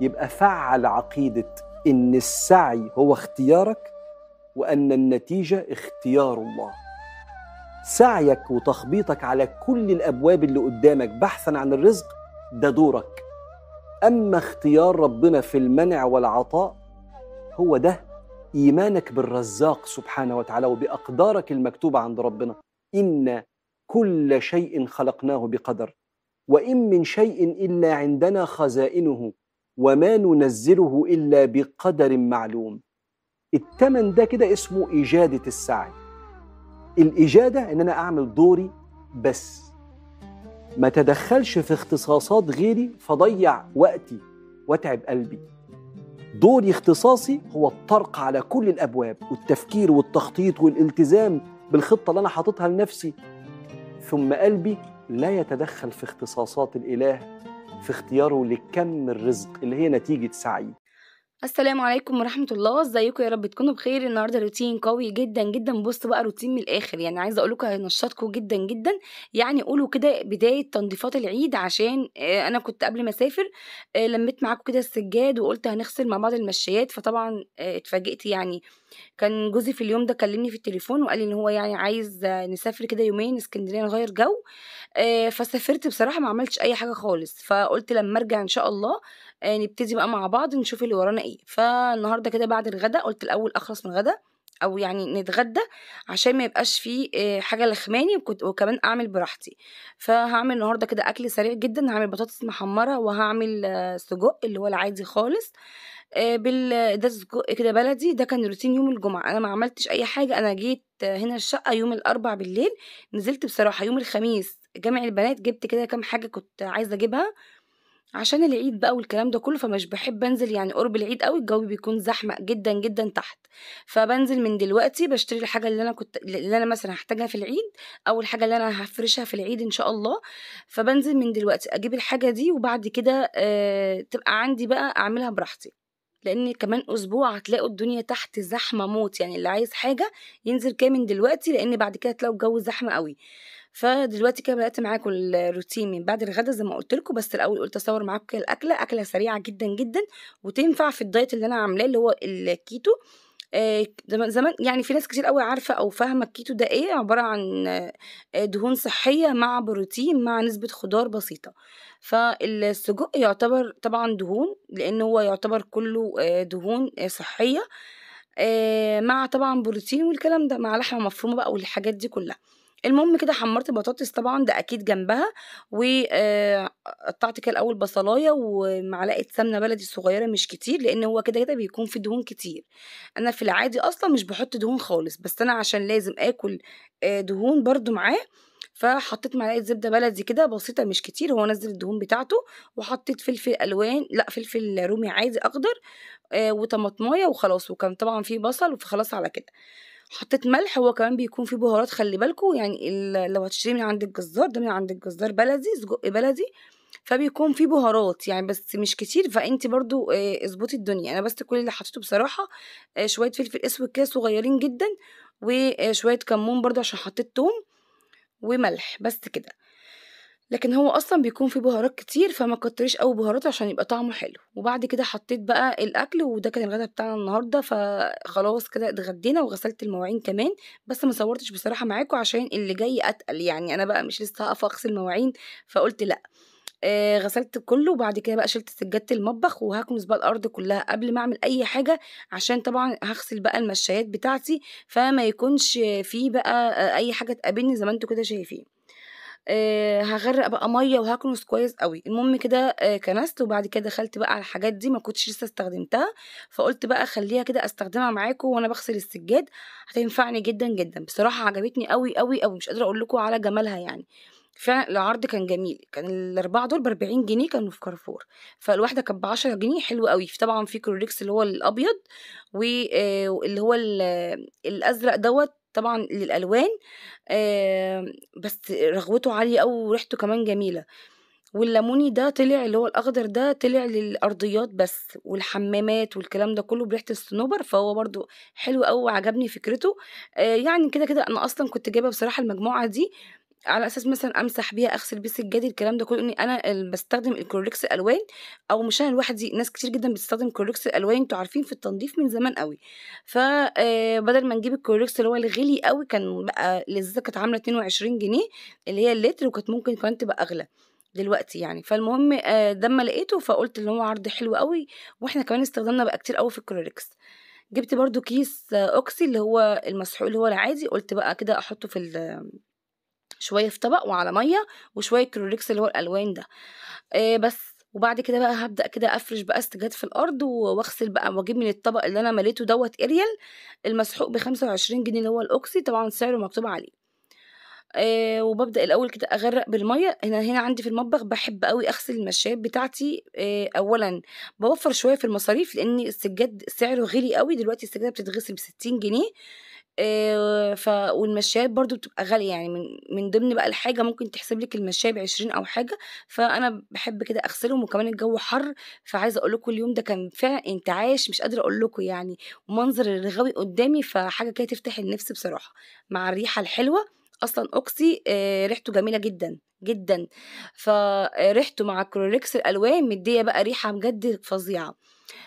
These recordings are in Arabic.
يبقى فعل عقيدة إن السعي هو اختيارك وأن النتيجة اختيار الله سعيك وتخبيطك على كل الأبواب اللي قدامك بحثا عن الرزق ده دورك أما اختيار ربنا في المنع والعطاء هو ده إيمانك بالرزاق سبحانه وتعالى وبأقدارك المكتوبة عند ربنا إن كل شيء خلقناه بقدر وإن من شيء إلا عندنا خزائنه وما ننزله إلا بقدر معلوم التمن ده كده اسمه إجادة السعي الإجادة إن أنا أعمل دوري بس ما تدخلش في اختصاصات غيري فضيع وقتي واتعب قلبي دوري اختصاصي هو الطرق على كل الأبواب والتفكير والتخطيط والالتزام بالخطة اللي أنا حاططها لنفسي ثم قلبي لا يتدخل في اختصاصات الإله في اختياره لكم الرزق اللي هي نتيجه سعيه السلام عليكم ورحمه الله ازيكم يا رب تكونوا بخير النهارده روتين قوي جدا جدا بص بقى روتين من الاخر يعني عايزه اقول لكم هينشطكم جدا جدا يعني قولوا كده بدايه تنظيفات العيد عشان آه، انا كنت قبل ما اسافر آه، لميت معاكم كده السجاد وقلت هنغسل مع بعض المشيات فطبعا آه، اتفاجئت يعني كان جوزي في اليوم ده كلمني في التليفون وقال لي ان هو يعني عايز نسافر كده يومين اسكندريه نغير جو فسافرت بصراحه ما عملتش اي حاجه خالص فقلت لما ارجع ان شاء الله نبتدي بقى مع بعض نشوف اللي ورانا حقيقي فالنهارده كده بعد الغدا قلت الاول اخلص من الغدا او يعني نتغدى عشان ما يبقاش فيه آه، حاجه لخماني وكمان اعمل براحتي فهعمل النهارده كده اكل سريع جدا هعمل بطاطس محمره وهعمل آه، سجق اللي هو العادي خالص آه، بال ده سجق كده بلدي ده كان روتين يوم الجمعه انا ما عملتش اي حاجه انا جيت هنا الشقه يوم الاربع بالليل نزلت بصراحه يوم الخميس جامع البنات جبت كده كام حاجه كنت عايزه اجيبها عشان العيد بقى والكلام ده كله فمش بحب انزل يعني قرب العيد قوي الجو بيكون زحمه جدا جدا تحت فبنزل من دلوقتي بشتري الحاجه اللي انا كنت اللي انا مثلا هحتاجها في العيد او الحاجه اللي انا هفرشها في العيد ان شاء الله فبنزل من دلوقتي اجيب الحاجه دي وبعد كده آه تبقى عندي بقى اعملها براحتي لان كمان اسبوع هتلاقوا الدنيا تحت زحمه موت يعني اللي عايز حاجه ينزل كام من دلوقتي لان بعد كده هتلاقوا الجو زحمه قوي فدلوقتي كده بدات معاكم الروتين من بعد الغدا زي ما قلت لكم بس الاول قلت اصور معاكم كده الاكله اكله سريعه جدا جدا وتنفع في الدايت اللي انا عاملاه اللي هو الكيتو آه، زمان يعني في ناس كتير قوي عارفه او فاهمه الكيتو ده ايه عباره عن آه، دهون صحيه مع بروتين مع نسبه خضار بسيطه فالسجق يعتبر طبعا دهون لان هو يعتبر كله آه، دهون صحيه مع طبعا بروتين والكلام ده مع لحمه مفرومه بقى والحاجات دي كلها المهم كده حمرت البطاطس طبعا ده اكيد جنبها وقطعت آه، كده الاول بصلايه ومعلقه سمنه بلدي صغيره مش كتير لان هو كده كده بيكون في دهون كتير انا في العادي اصلا مش بحط دهون خالص بس انا عشان لازم اكل آه، دهون برضو معاه فحطيت معلقه زبده بلدي كده بسيطه مش كتير هو نزل الدهون بتاعته وحطيت فلفل الوان لا فلفل رومي عادي اخضر آه، وطماطمايه وخلاص وكان طبعا فيه بصل وخلاص على كده حطيت ملح هو كمان بيكون فيه بهارات خلي بالكم يعني لو هتشتري من عند الجزار ده من عند الجزار بلدي سجق بلدي فبيكون فيه بهارات يعني بس مش كتير فانت برضو اظبطي الدنيا انا بس كل اللي حطيته بصراحه شويه فلفل اسود كده صغيرين جدا وشويه كمون برضو عشان حطيت توم وملح بس كده لكن هو اصلا بيكون فيه بهارات كتير فما كتريش قوي بهاراته عشان يبقى طعمه حلو وبعد كده حطيت بقى الاكل وده كان الغدا بتاعنا النهارده فخلاص كده اتغدينا وغسلت المواعين كمان بس ما صورتش بصراحه معاكم عشان اللي جاي اتقل يعني انا بقى مش لسه هقف اغسل مواعين فقلت لا آه غسلت كله وبعد كده بقى شلت سجاده المطبخ وهكنس بقى الارض كلها قبل ما اعمل اي حاجه عشان طبعا هغسل بقى المشايات بتاعتي فما يكونش فيه بقى آه، اي حاجه تقابلني زي ما انتوا كده شايفين آه، هغرق بقى مَيّة وهكنس كويس أوي، المهم كده آه، كَنَست وبعد كده دخلت بقى على الحاجات دي ما كنتش لسه استخدمتها، فقُلت بقى أخلّيها كده أستخدمها معاكم وأنا بغسل السجّاد، هتنفعني جدًا، جدًا، بصراحة عجبتني أوي، أوي، أوي، مش قادرة أقول لكم على جمالها يعني، فعلًا العرض كان جميل، كان الاربعه دول ب40 جنيه كانوا في كارفور، فالواحدة كانت ب10 جنيه حلو أوي، في طبعًا في كلوريكس اللي هو الأبيض آه، واللي هو الأزرق دوت طبعا للالوان بس رغوته عاليه قوي وريحته كمان جميله والليموني ده طلع اللي هو الاخضر ده طلع للارضيات بس والحمامات والكلام ده كله بريحه الصنوبر فهو برضو حلو قوي وعجبني فكرته يعني كده كده انا اصلا كنت جايبه بصراحه المجموعه دي على اساس مثلا امسح بيها اغسل بيه سجادي الكلام ده كله اني انا بستخدم الكورليكس الالوان او مش انا لوحدي ناس كتير جدا بتستخدم كورليكس الالوان انتوا عارفين في التنظيف من زمان قوي فبدل آه، ما نجيب الكورليكس اللي هو الغلي قوي كان بقى لذيذه كانت عامله 22 جنيه اللي هي اللتر وكانت ممكن كمان تبقى اغلى دلوقتي يعني فالمهم آه، ده ما لقيته فقلت ان هو عرض حلو قوي واحنا كمان استخدمنا بقى كتير قوي في الكورليكس جبت برضو كيس اوكسي اللي هو المسحوق اللي هو العادي قلت بقى كده احطه في شويه في طبق وعلى ميه وشويه كلوريكس اللي هو الالوان ده آه بس وبعد كده بقى هبدا كده افرش بقى استجاد في الارض واغسل بقى واجيب من الطبق اللي انا مليته دوت اريال المسحوق ب 25 جنيه اللي هو الاوكسي طبعا سعره مكتوب عليه آه وببدا الاول كده اغرق بالميه هنا هنا عندي في المطبخ بحب قوي اغسل المشايب بتاعتي آه اولا بوفر شويه في المصاريف لان السجاد سعره غلي قوي دلوقتي السجاده بتتغسل ب 60 جنيه آه، ف والمشايات برضو بتبقى غالية يعني من من ضمن بقى الحاجة ممكن تحسب لك المشاية بعشرين أو حاجة فأنا بحب كده أغسلهم وكمان الجو حر فعايزة أقول لكم اليوم ده كان فعلا انتعاش مش قادرة أقول لكم يعني ومنظر الرغاوي قدامي فحاجة كده تفتح النفس بصراحة مع الريحة الحلوة اصلا اوكسي آه، ريحته جميله جدا جدا فريحته آه، مع كلوريكس الالوان مديه بقى ريحه بجد فظيعه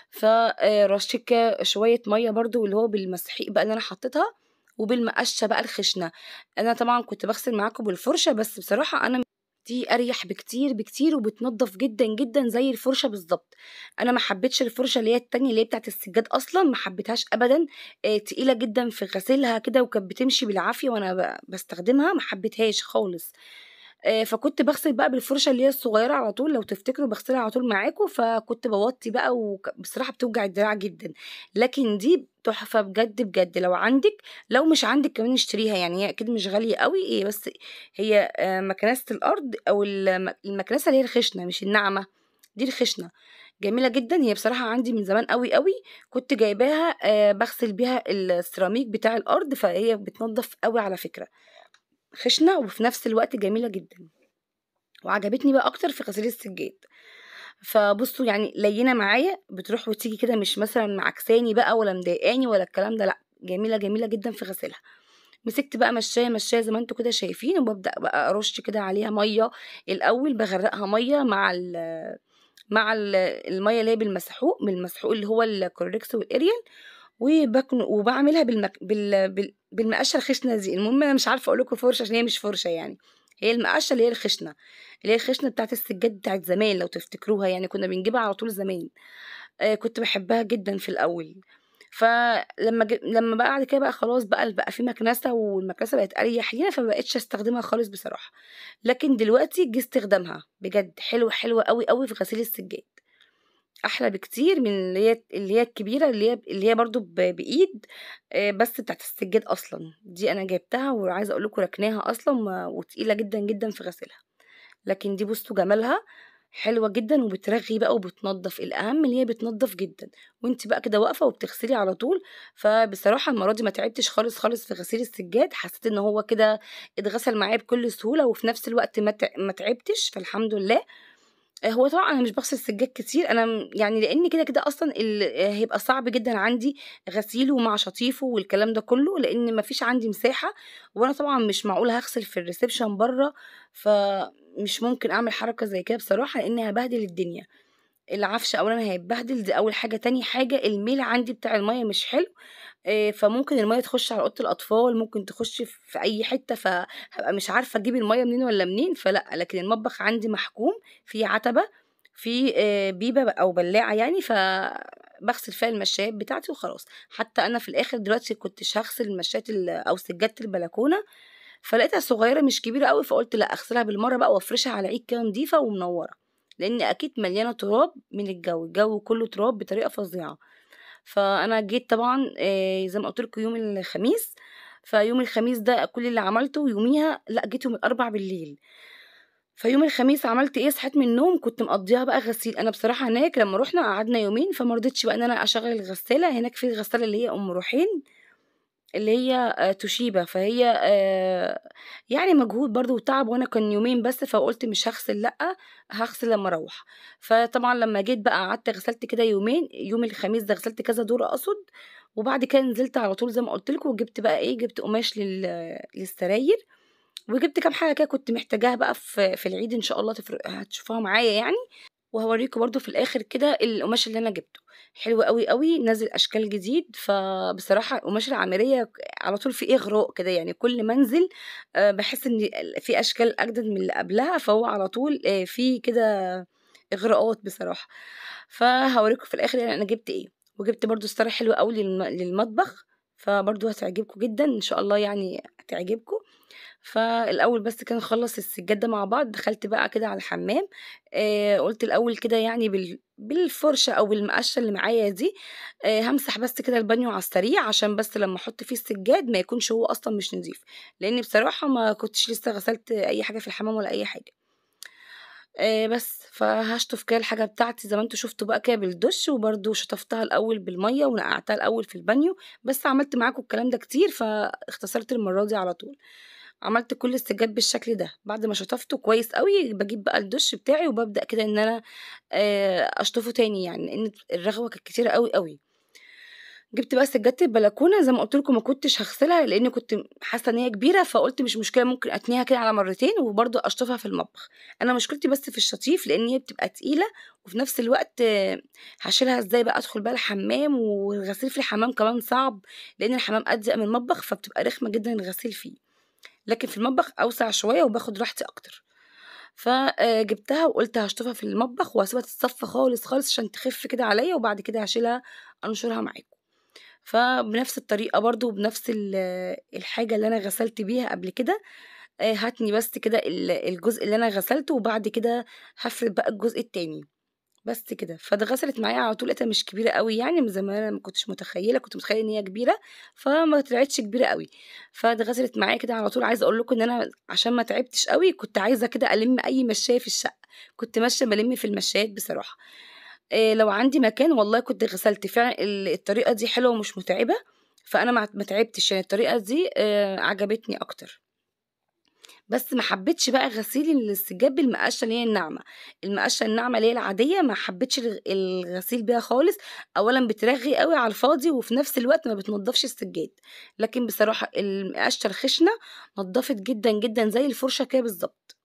فرشيت آه، شوية مية برضو اللي هو بالمسحيق بقى اللي أنا حطيتها وبالمقشة بقى الخشنة أنا طبعا كنت بغسل معاكم بالفرشة بس بصراحة أنا دي اريح بكتير بكتير وبتنضف جدا جدا زي الفرشه بالظبط انا ما حبيتش الفرشه اللي هي التانية اللي هي بتاعت السجاد اصلا ما حبيتهاش ابدا آه، تقيله جدا في غسيلها كده وكانت بتمشي بالعافيه وانا بستخدمها ما حبيتهاش خالص آه، فكنت بغسل بقى بالفرشه اللي هي الصغيره على طول لو تفتكروا بغسلها على طول معاكم فكنت بوطي بقى وبصراحه بتوجع الدراع جدا لكن دي تحفه بجد بجد لو عندك لو مش عندك كمان اشتريها يعني هي اكيد مش غاليه قوي ايه بس هي آه، مكنسه الارض او المكنسه اللي هي الخشنه مش الناعمه دي الخشنه جميلة جدا هي بصراحة عندي من زمان قوي قوي كنت جايباها آه، بغسل بيها السيراميك بتاع الأرض فهي بتنضف قوي على فكرة خشنة وفي نفس الوقت جميلة جدا وعجبتني بقى أكتر في غسيل السجاد فبصوا يعني لينة معايا بتروح وتيجي كده مش مثلا معكساني بقى ولا مضايقاني ولا الكلام ده لأ جميلة جميلة جدا في غسيلها مسكت بقى مشاية مشاية زي ما انتوا كده شايفين وببدأ بقى أرش كده عليها مية الأول بغرقها مية مع ال مع المية اللي هي بالمسحوق من المسحوق اللي هو الكوريكس والاريال وبعملها بالمك... بال... بال... بالمقشه الخشنه دي المهم انا مش عارفه اقول لكم فرشه عشان هي مش فرشه يعني هي المقشه اللي هي الخشنه اللي هي الخشنه بتاعت السجاد بتاعت زمان لو تفتكروها يعني كنا بنجيبها على طول زمان آه كنت بحبها جدا في الاول فلما ج... لما بقى بعد كده بقى خلاص بقى بقى في مكنسه والمكنسه بقت اريح لينا فمبقتش استخدمها خالص بصراحه لكن دلوقتي جه استخدامها بجد حلو حلو قوي قوي في غسيل السجاد أحلى بكتير من اللي هي اللي هي الكبيرة اللي هي اللي هي برضه بإيد آه، بس بتاعت السجاد أصلا دي أنا جبتها وعايزة أقول لكم ركناها أصلا وتقيلة جدا جدا في غسلها لكن دي بصوا جمالها حلوة جدا وبترغي بقى وبتنضف الأهم إن هي بتنضف جدا وانت بقى كده واقفة وبتغسلي على طول فبصراحة المرة دي ما تعبتش خالص خالص في غسيل السجاد حسيت إن هو كده اتغسل معايا بكل سهولة وفي نفس الوقت ما تعبتش فالحمد لله آه، هو طبعا انا مش بغسل السجاد كتير انا يعني لان كده كده اصلا آه، هيبقى صعب جدا عندي غسيله مع شطيفه والكلام ده كله لان مفيش عندي مساحه وانا طبعا مش معقول هغسل في الريسبشن بره فمش ممكن اعمل حركه زي كده بصراحه لان هبهدل الدنيا العفش اولا هيتبهدل دي اول حاجه تاني حاجه الميل عندي بتاع الميه مش حلو آه، فممكن الميه تخش على اوضه الاطفال ممكن تخش في اي حته فهبقى مش عارفه اجيب الميه منين ولا منين فلا لكن المطبخ عندي محكوم في عتبه في آه، بيبه او بلاعه يعني فبغسل فيها المشايات بتاعتي وخلاص حتى انا في الاخر دلوقتي كنت هغسل المشايات او سجاده البلكونه فلقيتها صغيره مش كبيره قوي فقلت لا اغسلها بالمره بقى وافرشها على عيد كده نظيفه ومنوره لان اكيد مليانه تراب من الجو الجو كله تراب بطريقه فظيعه فانا جيت طبعا آه، زي ما قلت لكم يوم الخميس فيوم الخميس ده كل اللي عملته يوميها لا جيت يوم الاربع بالليل فيوم الخميس عملت ايه صحيت من النوم كنت مقضيها بقى غسيل انا بصراحه هناك لما رحنا قعدنا يومين فمرضتش بقى ان انا اشغل الغساله هناك في الغساله اللي هي ام روحين اللي هي آه، توشيبا فهي آه، يعني مجهود برضو وتعب وانا كان يومين بس فقلت مش هغسل لأ هغسل لما اروح فطبعا لما جيت بقى قعدت غسلت كده يومين يوم الخميس ده غسلت كذا دور اقصد وبعد كده نزلت على طول زي ما قلت لكم وجبت بقى ايه جبت قماش للسراير وجبت كام حاجه كده كنت محتاجاها بقى في, العيد ان شاء الله هتشوفوها معايا يعني وهوريكم برضو في الاخر كده القماش اللي انا جبته حلو قوي قوي نازل اشكال جديد فبصراحه القماش العمليه على طول في اغراء كده يعني كل ما انزل آه، بحس ان في اشكال اجدد من اللي قبلها فهو على طول آه، في كده اغراءات بصراحه فهوريكم في الاخر يعني انا جبت ايه وجبت برضو ستاره حلوه قوي للمطبخ فبرضو هتعجبكم جدا ان شاء الله يعني هتعجبكم فالاول بس كان خلص السجاده مع بعض دخلت بقى كده على الحمام آه قلت الاول كده يعني بال بالفرشه او بالمقشه اللي معايا دي آه همسح بس كده البانيو على السريع عشان بس لما احط فيه السجاد ما يكونش هو اصلا مش نظيف لان بصراحه ما كنتش لسه غسلت اي حاجه في الحمام ولا اي حاجه آه بس فهشطف كده الحاجه بتاعتي زي ما انتوا شفتوا بقى كده بالدش وبرده شطفتها الاول بالميه ونقعتها الاول في البانيو بس عملت معاكم الكلام ده كتير فاختصرت المره دي على طول عملت كل السجاد بالشكل ده بعد ما شطفته كويس قوي بجيب بقى الدش بتاعي وببدا كده ان انا آه، اشطفه تاني يعني لان الرغوه كانت كتيره قوي قوي جبت بقى سجاده البلكونه زي ما قلت لكم ما كنتش هغسلها لان كنت حاسه ان هي كبيره فقلت مش مشكله ممكن اتنيها كده على مرتين وبرده اشطفها في المطبخ انا مشكلتي بس في الشطيف لان هي بتبقى تقيله وفي نفس الوقت هشيلها آه، ازاي بقى ادخل بقى الحمام والغسيل في الحمام كمان صعب لان الحمام اضيق من المطبخ فبتبقى رخمه جدا الغسيل فيه لكن في المطبخ أوسع شوية وباخد راحتي أكتر فجبتها وقلت هشطفها في المطبخ وهسيبها تتصفى خالص خالص عشان تخف كده عليا وبعد كده هشيلها انشرها معاكم فبنفس الطريقة برضو بنفس الحاجة اللي أنا غسلت بيها قبل كده آه، هاتني بس كده الجزء اللي أنا غسلته وبعد كده هفرد بقى الجزء التاني بس كده فاتغسلت معايا على طول لقيتها مش كبيره قوي يعني من زمان انا ما كنتش متخيله كنت متخيله ان هي كبيره فما طلعتش كبيره قوي فاتغسلت معايا كده على طول عايزه اقول لكم ان انا عشان ما تعبتش قوي كنت عايزه كده الم اي مشايه في الشقه كنت ماشيه بلم في المشايات بصراحه إيه لو عندي مكان والله كنت غسلت فعلا الطريقه دي حلوه ومش متعبه فانا ما تعبتش يعني الطريقه دي إيه عجبتني اكتر بس ما حبيتش بقى غسيل السجاد بالمقشه اللي هي الناعمه المقشه الناعمه اللي هي العاديه ما حبيتش الغسيل بيها خالص اولا بترغي قوي على الفاضي وفي نفس الوقت ما بتنضفش السجاد لكن بصراحه المقشه الخشنه نضفت جدا جدا زي الفرشه كده بالظبط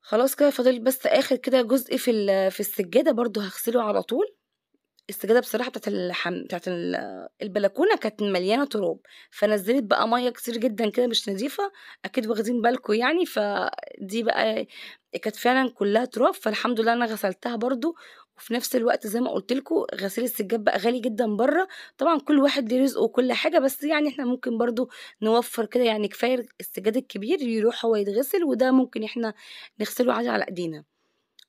خلاص كده فاضل بس اخر كده جزء في في السجاده برضو هغسله على طول السجاده بصراحه بتاعت الحم... بتاعت البلكونه كانت مليانه تراب فنزلت بقى ميه كتير جدا كده مش نظيفه اكيد واخدين بالكم يعني فدي بقى كانت فعلا كلها تراب فالحمد لله انا غسلتها برضو وفي نفس الوقت زي ما قلت لكم غسيل السجاد بقى غالي جدا بره طبعا كل واحد ليه رزقه وكل حاجه بس يعني احنا ممكن برضو نوفر كده يعني كفايه السجاد الكبير يروح هو يتغسل وده ممكن احنا نغسله عادي على ايدينا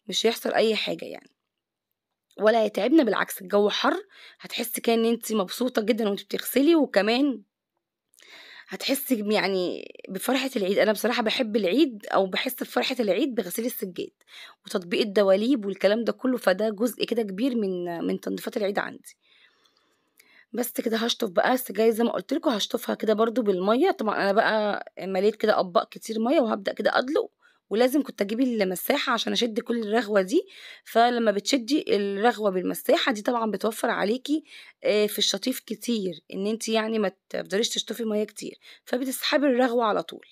مش هيحصل اي حاجه يعني ولا يتعبنا بالعكس الجو حر هتحسي كده ان انت مبسوطه جدا وانت بتغسلي وكمان هتحسي يعني بفرحة العيد أنا بصراحة بحب العيد أو بحس بفرحة العيد بغسيل السجاد وتطبيق الدواليب والكلام ده كله فده جزء كده كبير من من تنظيفات العيد عندي بس كده هشطف بقى السجاير زي ما قلت لكم هشطفها كده برضو بالميه طبعا انا بقى مليت كده اطباق كتير ميه وهبدا كده ادلق ولازم كنت اجيب المساحه عشان اشد كل الرغوه دي فلما بتشدي الرغوه بالمساحه دي طبعا بتوفر عليكي آه، في الشطيف كتير ان انت يعني ما تقدريش تشطفي ميه كتير فبتسحبي الرغوه على طول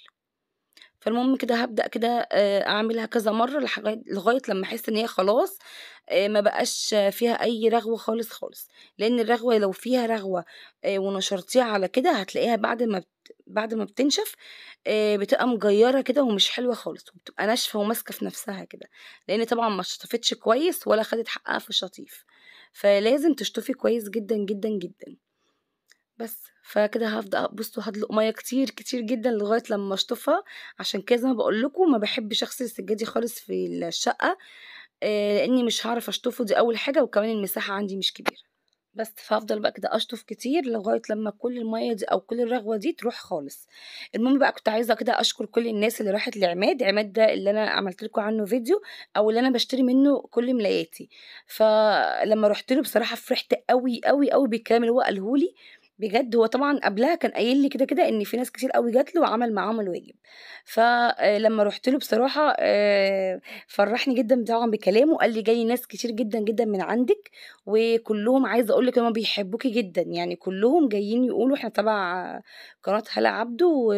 فالمهم كده هبدا كده آه، اعملها كذا مره لغايه لما احس ان هي خلاص آه، ما بقاش فيها اي رغوه خالص خالص لان الرغوه لو فيها رغوه آه، ونشرتيها على كده هتلاقيها بعد ما بعد ما بتنشف بتبقى مجيره كده ومش حلوه خالص وبتبقى ناشفه وماسكه في نفسها كده لان طبعا ما شطفتش كويس ولا خدت حقها في الشطيف فلازم تشطفي كويس جدا جدا جدا بس فكده هفضل بصوا هدلق ميه كتير كتير جدا لغايه لما اشطفها عشان كده زي ما بقول لكم ما بحبش اغسل سجادي خالص في الشقه لاني مش هعرف اشطفه دي اول حاجه وكمان المساحه عندي مش كبيره بس فافضل بقى كده اشطف كتير لغايه لما كل الميه دي او كل الرغوه دي تروح خالص المهم بقى كنت عايزه كده اشكر كل الناس اللي راحت لعماد عماد ده اللي انا عملت لكم عنه فيديو او اللي انا بشتري منه كل ملاياتي فلما رحت له بصراحه فرحت قوي قوي قوي بالكلام اللي هو قاله لي بجد هو طبعًا قبلها كان قايل لي كده، كده إن في ناس كتير أوي جات له وعمل معاهم الواجب، فلمّا آه، رُحت له بصراحة آه، فرّحني جدًا طبعًا بكلامه، قال لي جاي ناس كتير جدًا، جدًا من عندِك وكلّهم عايزة أقول لِك إن هُم جدًا، يعني كلّهم جايين يقولوا إحنا تبع قناة هلا عبده و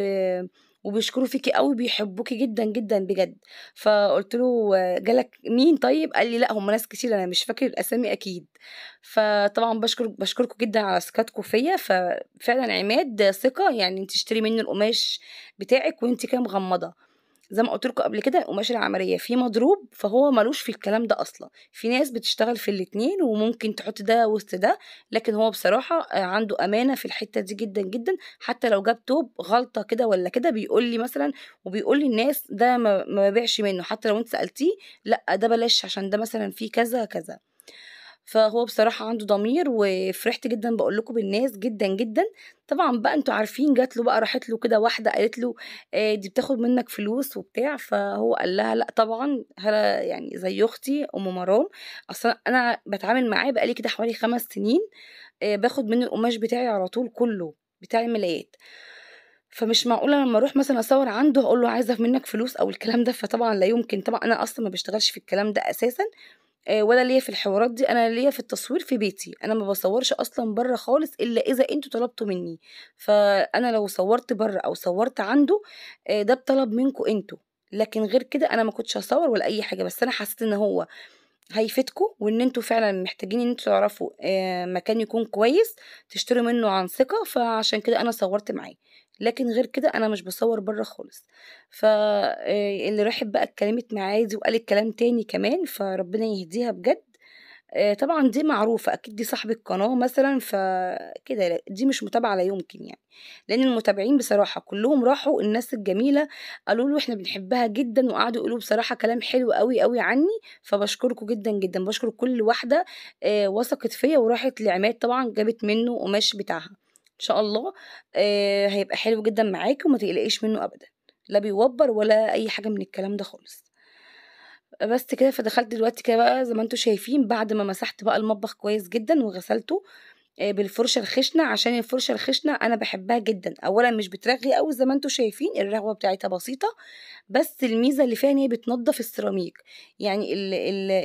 وبيشكروا فيكي قوي بيحبوكي جدا جدا بجد فقلت له جالك مين طيب قال لي لا هم ناس كتير انا مش فاكر الاسامي اكيد فطبعا بشكر بشكركم جدا على ثقتكم فيا ففعلا عماد ثقه يعني انت تشتري منه القماش بتاعك وانت كده مغمضه زي ما قلت لكم قبل كده القماش العمليه في مضروب فهو ملوش في الكلام ده اصلا في ناس بتشتغل في الاتنين وممكن تحط ده وسط ده لكن هو بصراحه آه، عنده امانه في الحته دي جدا جدا حتى لو جاب توب غلطه كده ولا كده بيقول لي مثلا وبيقول لي الناس ده ما ببيعش منه حتى لو انت سالتيه لا ده بلاش عشان ده مثلا فيه كذا كذا فهو بصراحة عنده ضمير وفرحت جدا بقول لكم بالناس جدا جدا طبعا بقى انتوا عارفين جات له بقى راحت له كده واحدة قالت له آه دي بتاخد منك فلوس وبتاع فهو قال لها لا طبعا هلا يعني زي اختي ام مرام اصلا انا بتعامل معاه بقالي كده حوالي خمس سنين آه باخد منه القماش بتاعي على طول كله بتاع الملايات فمش معقولة لما اروح مثلا اصور عنده اقول له عايزة منك فلوس او الكلام ده فطبعا لا يمكن طبعا انا اصلا ما بشتغلش في الكلام ده اساسا آه، ولا ليا في الحوارات دي انا ليا في التصوير في بيتي انا ما بصورش اصلا بره خالص الا اذا انتوا طلبتوا مني فانا لو صورت بره او صورت عنده آه، ده بطلب منكم انتوا لكن غير كده انا ما كنتش هصور ولا اي حاجه بس انا حسيت ان هو هيفيدكم وان انتوا فعلا محتاجين ان انتوا تعرفوا آه، مكان يكون كويس تشتروا منه عن ثقه فعشان كده انا صورت معاه لكن غير كده انا مش بصور بره خالص فاللي آه، راحت بقى اتكلمت معايا دي وقالت كلام تاني كمان فربنا يهديها بجد آه، طبعا دي معروفة أكيد دي صاحب القناة مثلا فكده دي مش متابعة لا يمكن يعني لأن المتابعين بصراحة كلهم راحوا الناس الجميلة قالوا له إحنا بنحبها جدا وقعدوا يقولوا بصراحة كلام حلو قوي قوي عني فبشكركم جدا جدا بشكر كل واحدة آه، وثقت فيا وراحت لعماد طبعا جابت منه قماش بتاعها ان شاء الله آه، هيبقى حلو جدا معاك وما تقلقيش منه ابدا لا بيوبر ولا اي حاجه من الكلام ده خالص بس كده فدخلت دلوقتي كده بقى زي ما انتم شايفين بعد ما مسحت بقى المطبخ كويس جدا وغسلته آه، بالفرشه الخشنه عشان الفرشه الخشنه انا بحبها جدا اولا مش بترغي قوي زي ما انتم شايفين الرغوه بتاعتها بسيطه بس الميزه اللي فيها ان هي بتنضف السيراميك يعني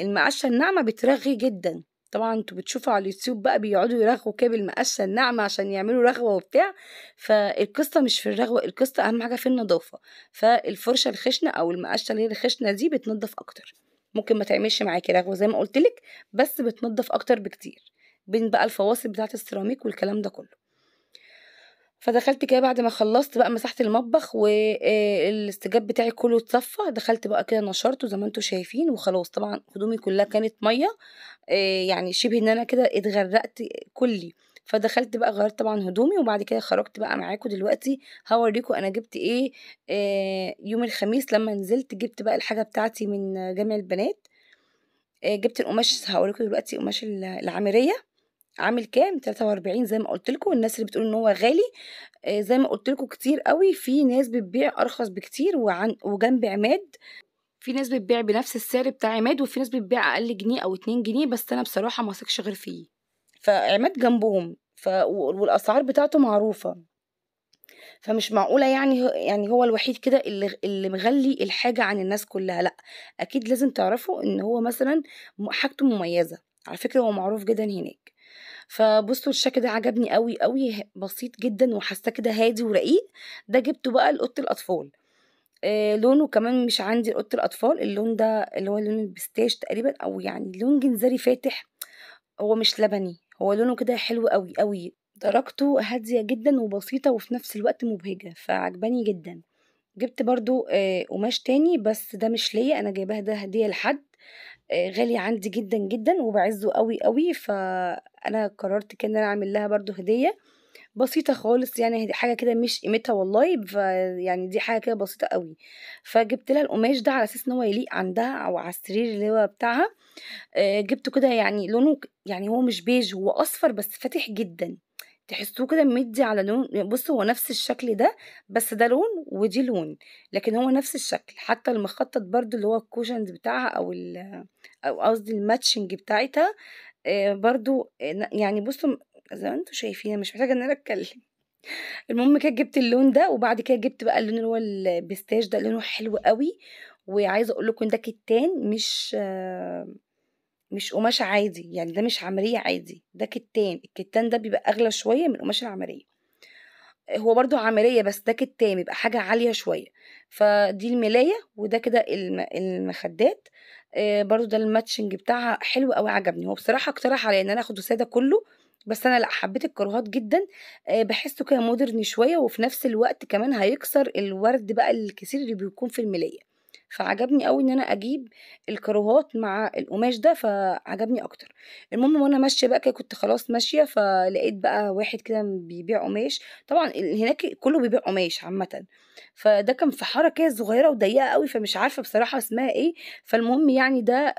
المقشه الناعمه بترغي جدا طبعا انتوا بتشوفوا على اليوتيوب بقى بيقعدوا يرغوا كاب بالمقشه الناعمه عشان يعملوا رغوه وبتاع فالقصه مش في الرغوه القصه اهم حاجه في النظافه فالفرشه الخشنه او المقشه اللي هي الخشنه دي بتنضف اكتر ممكن ما تعملش معاكي رغوه زي ما قلتلك بس بتنضف اكتر بكتير بين بقى الفواصل بتاعه السيراميك والكلام ده كله فدخلت كده بعد ما خلصت بقى مسحت المطبخ والاستجاب آه، بتاعي كله اتصفى دخلت بقى كده نشرته زي ما انتم شايفين وخلاص طبعا هدومي كلها كانت ميه آه، يعني شبه ان انا كده اتغرقت كلي فدخلت بقى غيرت طبعا هدومي وبعد كده خرجت بقى معاكم دلوقتي هوريكم انا جبت ايه آه، يوم الخميس لما نزلت جبت بقى الحاجه بتاعتي من جامع البنات جبت القماش هوريكم دلوقتي قماش العامريه عامل كام 43 زي ما قلت لكم الناس اللي بتقول ان هو غالي آه، زي ما قلت لكم كتير قوي في ناس بتبيع ارخص بكتير وعن وجنب عماد في ناس بتبيع بنفس السعر بتاع عماد وفي ناس بتبيع اقل جنيه او اتنين جنيه بس انا بصراحه ما اثقش غير فيه فعماد جنبهم ف... والاسعار بتاعته معروفه فمش معقوله يعني يعني هو الوحيد كده اللي اللي مغلي الحاجه عن الناس كلها لا اكيد لازم تعرفوا ان هو مثلا حاجته مميزه على فكره هو معروف جدا هناك فبصوا الشكل ده عجبني قوي قوي بسيط جدا وحاساه كده هادي ورقيق ده جبته بقى لأوضة الأطفال آه لونه كمان مش عندي أوضة الأطفال اللون ده اللي هو لون البستاش تقريبا أو يعني لون جنزري فاتح هو مش لبني هو لونه كده حلو قوي قوي درجته هادية جدا وبسيطة وفي نفس الوقت مبهجة فعجباني جدا جبت برضو قماش تاني بس ده مش ليا انا جايباه ده هدية لحد غالي عندي جدا جدا وبعزه قوي قوي فانا قررت كده ان انا اعمل لها برضو هديه بسيطة خالص يعني حاجة كده مش قيمتها والله ف يعني دي حاجة كده بسيطة قوي فجبت لها القماش ده على اساس ان هو يليق عندها او على السرير اللي هو بتاعها آه، جبته كده يعني لونه يعني هو مش بيج هو اصفر بس فاتح جدا تحسوه كده مدي على لون بص هو نفس الشكل ده بس ده لون ودي لون لكن هو نفس الشكل حتى المخطط برضو اللي هو الكوشنز بتاعها او او قصدي الماتشنج بتاعتها آه، برضو آه، يعني بصوا زي ما انتوا شايفين مش محتاجه ان انا اتكلم المهم كده جبت اللون ده وبعد كده جبت بقى اللون اللي هو البيستاش ده لونه حلو قوي وعايزه اقول لكم ده كتان مش آه، مش قماش عادي يعني ده مش عملية عادي ده كتان الكتان ده بيبقى أغلى شوية من القماش العملية هو برضو عملية بس ده كتان بيبقى حاجة عالية شوية فدي الملاية وده كده المخدات آه، برضو ده الماتشنج بتاعها حلو قوي عجبني هو بصراحة اقترح عليا ان انا اخده سادة كله بس انا لا حبيت الكروهات جدا آه، بحسه كده مودرن شويه وفي نفس الوقت كمان هيكسر الورد بقى الكثير اللي بيكون في الملايه فعجبني قوي ان انا اجيب الكروهات مع القماش ده فعجبني اكتر المهم وانا ماشيه بقى كده كنت خلاص ماشيه فلقيت بقى واحد كده بيبيع قماش طبعا هناك كله بيبيع قماش عامه فده كان في حاره كده صغيره وضيقه قوي فمش عارفه بصراحه اسمها ايه فالمهم يعني ده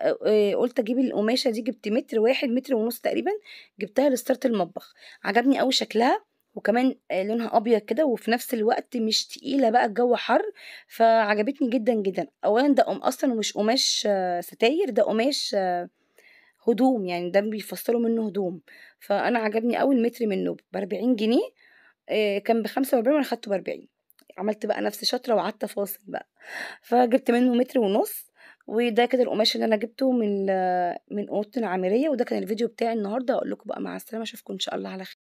قلت اجيب القماشه دي جبت متر واحد متر ونص تقريبا جبتها لستاره المطبخ عجبني قوي شكلها وكمان آه، لونها ابيض كده وفي نفس الوقت مش تقيله بقى الجو حر فعجبتني جدا جدا اولا ده قم اصلا مش قماش آه، ستاير ده قماش آه، هدوم يعني ده بيفصلوا منه هدوم فانا عجبني اول متر منه باربعين جنيه كان بخمسة واربعين وانا خدته باربعين عملت بقى نفس شطره وقعدت فاصل بقى فجبت منه متر ونص وده كده القماش اللي انا جبته من من اوضه العامريه وده كان الفيديو بتاعي النهارده اقول لكم بقى مع السلامه اشوفكم ان شاء الله على خير